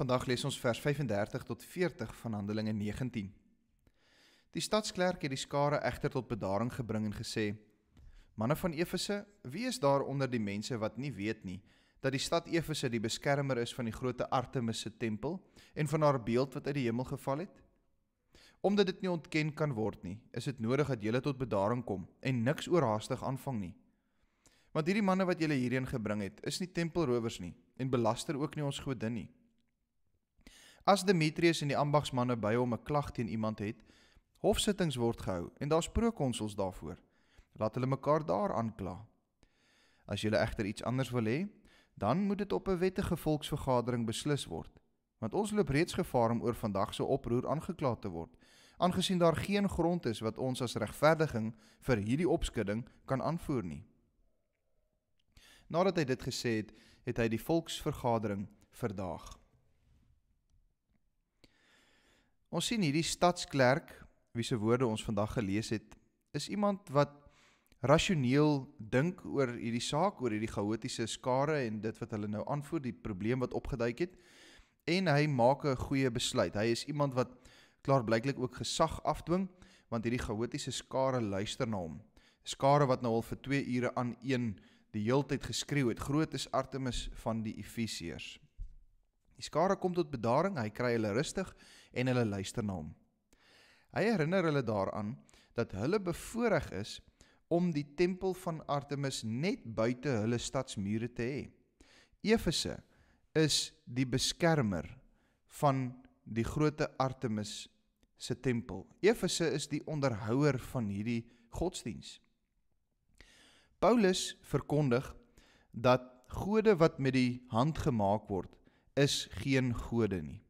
Vandag lees ons vers 35 tot 40 van Handelinge 19. Die stadsklerk het die skare egter tot bedaring gebring en gesê: "Manne van Efese, wie is daar onder die mense wat nie weet nie dat die stad Efese die beskermer is van die grootte Artemis se tempel en van haar beeld wat uit die hemel geval het?" Omdat dit nie ontken kan word nie, is dit nodig dat julle tot bedaring kom en niks oorhaastig aanvang nie. Want hierdie manne wat julle hierheen gebring het, is nie tempelrowers nie en belaster ook nie ons godin nie. As Demetrius en die ambagsmanne by hom 'n klag teen iemand het, hofsittings word gehou en daar's prokonsuls daarvoor. Laat hulle mekaar daar aankla. As jy egter iets anders wil hê, dan moet dit op 'n wettige volksvergadering beslis word, want ons loop reeds gevaar om oor vandag se oproer aangekla te word, aangesien daar geen grond is wat ons as regverdiging vir hierdie opskudding kan aanvoer nie. Nadat hy dit gesê het, het hy die volksvergadering verdaag. Ons sien hierdie stadsklerk wie se woorde ons vandag gelees het, is iemand wat rasioneel dink oor hierdie saak, oor hierdie chaotiese skare en dit wat hulle nou aanvoer, die probleem wat opgeduik het en hy maak 'n goeie besluit. Hy is iemand wat klaarblyklik ook gesag afdwing want hierdie chaotiese skare luister na hom. Skare wat nou al vir 2 ure aan een die heeltyd geskreeu het, groot is Artemis van die Efesiërs. Die skare kom tot bedaring, hy kry hulle rustig en hulle luister na hom. Hy herinner hulle daaraan dat hulle bevoordeel is om die tempel van Artemis net buite hulle stadsmure te hê. Efese is die beskermer van die groote Artemis se tempel. Efese is die onderhouer van hierdie godsdiens. Paulus verkondig dat gode wat met die hand gemaak word is geen gode nie.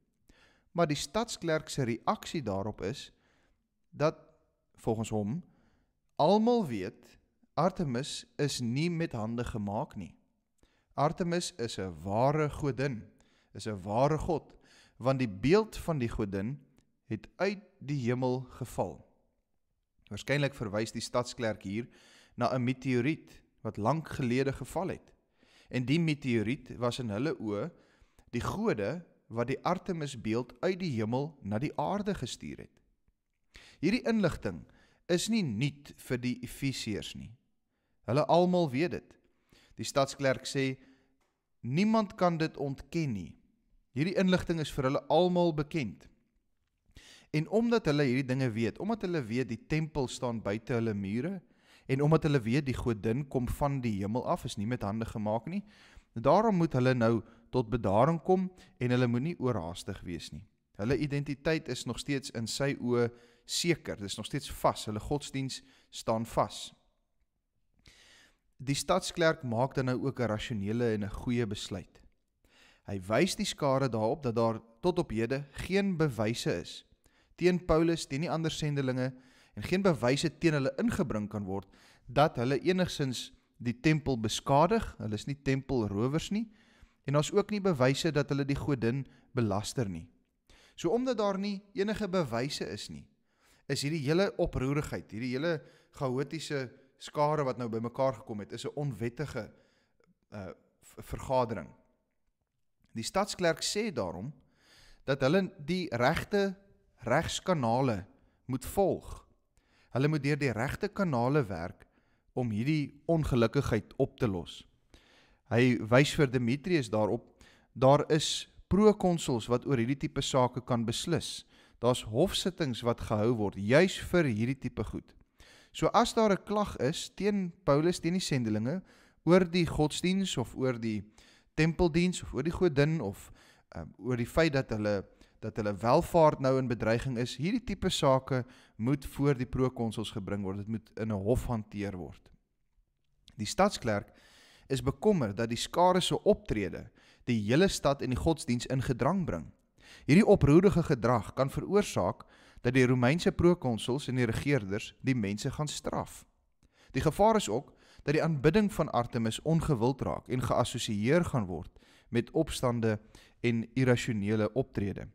Maar die stadsklerk se reaksie daarop is dat volgens hom almal weet Artemis is nie met hande gemaak nie. Artemis is 'n ware godin, is 'n ware god, want die beeld van die godin het uit die hemel geval. Waarskynlik verwys die stadsklerk hier na 'n meteooriet wat lank gelede geval het. En die meteooriet was in hulle oë die gode wat die Artemis beeld uit die hemel na die aarde gestuur het. Hierdie inligting is nie nuut vir die Efesiërs nie. Hulle almal weet dit. Die stadsklerk sê niemand kan dit ontken nie. Hierdie inligting is vir hulle almal bekend. En omdat hulle hierdie dinge weet, omdat hulle weet die tempel staan buite hulle mure en omdat hulle weet die godin kom van die hemel af, is nie met hande gemaak nie, Daarom moet hulle nou tot bedaring kom en hulle moenie oorhaastig wees nie. Hulle identiteit is nog steeds in sy oë seker. Dit is nog steeds vas. Hulle godsdiens staan vas. Die stadsklerk maak dan nou ook 'n rasionele en 'n goeie besluit. Hy wys die skare daarop dat daar tot op hede geen bewyse is teen Paulus, teen die ander sendelinge en geen bewyse teen hulle ingebring kan word dat hulle enigsins die tempel beskadig. Hulle is nie tempelrowers nie. En daar's ook nie bewyse dat hulle die godin belaster nie. So omdat daar nie enige bewyse is nie, is hierdie hele oproerigheid, hierdie hele chaotiese skare wat nou bymekaar gekom het, is 'n onwettige uh vergadering. Die stadsklerk sê daarom dat hulle die regte regskanale moet volg. Hulle moet deur die regte kanale werk om hierdie ongelukkigheid op te los. Hy wys vir Demetrius daarop daar is prokonsuls wat oor hierdie tipe sake kan beslis. Daar's hofsittings wat gehou word juis vir hierdie tipe goed. So as daar 'n klag is teen Paulus teen die sendelinge oor die godsdiens of oor die tempeldiens of oor die godin of um, oor die feit dat hulle dat hulle welvaart nou in bedreiging is. Hierdie tipe sake moet voor die prokonsuls gebring word. Dit moet in 'n hof hanteer word. Die stadsklerk is bekommer dat die skare se optrede die hele stad en die godsdiens in gedrang bring. Hierdie oproerige gedrag kan veroorsaak dat die Romeinse prokonsuls en die regerders die mense gaan straf. Die gevaar is ook dat die aanbidding van Artemis ongewild raak en geassosieer gaan word met opstande en irrasionele optredes.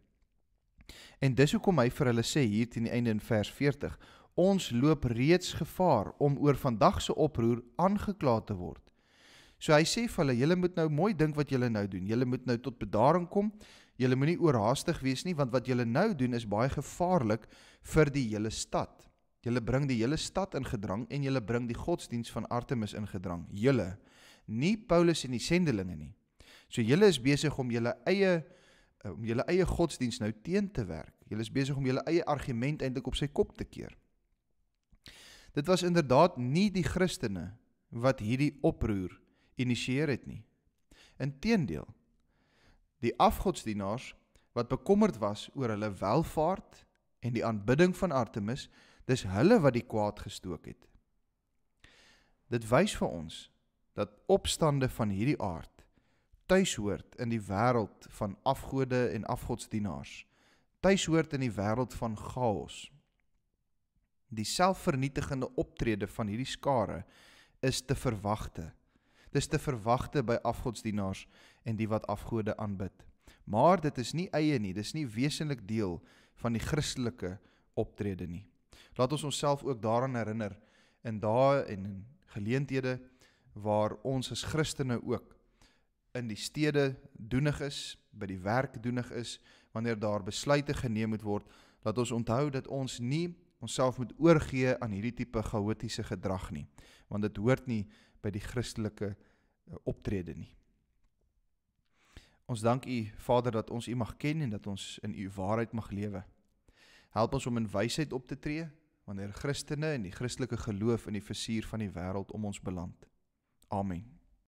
En dis hoekom hy vir hulle sê hier teen die einde in vers 40: Ons loop reeds gevaar om oor vandag se oproer aangekla te word. So hy sê vir hulle: Julle moet nou mooi dink wat julle nou doen. Julle moet nou tot bedaring kom. Julle moenie oorhaastig wees nie, want wat julle nou doen is baie gevaarlik vir die hele stad. Julle bring die hele stad in gedrang en julle bring die godsdiens van Artemis in gedrang. Julle, nie Paulus en die sendelinge nie. So julle is besig om julle eie Eh, om julle eie godsdiens nou teen te werk. Julle is besig om julle eie argument eintlik op sy kop te keer. Dit was inderdaad nie die Christene wat hierdie oproer initieer het nie. Inteendeel, die afgodsdienaars wat bekommerd was oor hulle welfaart en die aanbidding van Artemis, dis hulle wat die kwaad gestook het. Dit wys vir ons dat opstande van hierdie aard tuishoort in die wêreld van afgode en afgodsdienaars. Tuishoort in die wêreld van chaos. Die selfvernietigende optrede van hierdie skare is te verwagte. Dis te verwagte by afgodsdienaars en die wat afgode aanbid. Maar dit is nie eie nie, dis nie wesenlik deel van die Christelike optrede nie. Laat ons onsself ook daaraan herinner in dae en geleenthede waar ons as Christene ook in die stede doenig is, by die werk doenig is, wanneer daar besluite geneem moet word, laat ons onthou dat ons nie onsself moet oorgee aan hierdie tipe chaotiese gedrag nie, want dit hoort nie by die Christelike eh, optrede nie. Ons dank U Vader dat ons U mag ken en dat ons in U waarheid mag lewe. Help ons om in wysheid op te tree wanneer Christene en die Christelike geloof in die versuier van die wêreld om ons beland. Amen.